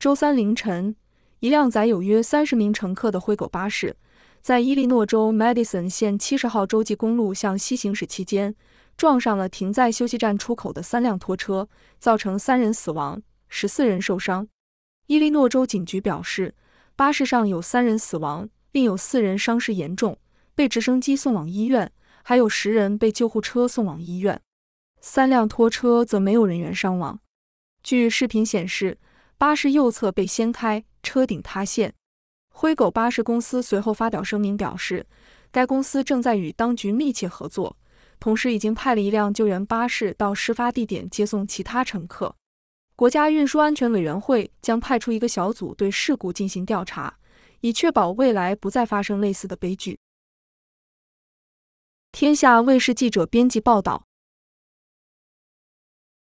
周三凌晨，一辆载有约三十名乘客的灰狗巴士在伊利诺州 Madison 县七十号洲际公路向西行驶期间，撞上了停在休息站出口的三辆拖车，造成三人死亡，十四人受伤。伊利诺州警局表示，巴士上有三人死亡，另有四人伤势严重，被直升机送往医院，还有十人被救护车送往医院。三辆拖车则没有人员伤亡。据视频显示。巴士右侧被掀开，车顶塌陷。灰狗巴士公司随后发表声明表示，该公司正在与当局密切合作，同时已经派了一辆救援巴士到事发地点接送其他乘客。国家运输安全委员会将派出一个小组对事故进行调查，以确保未来不再发生类似的悲剧。天下卫视记者编辑报道。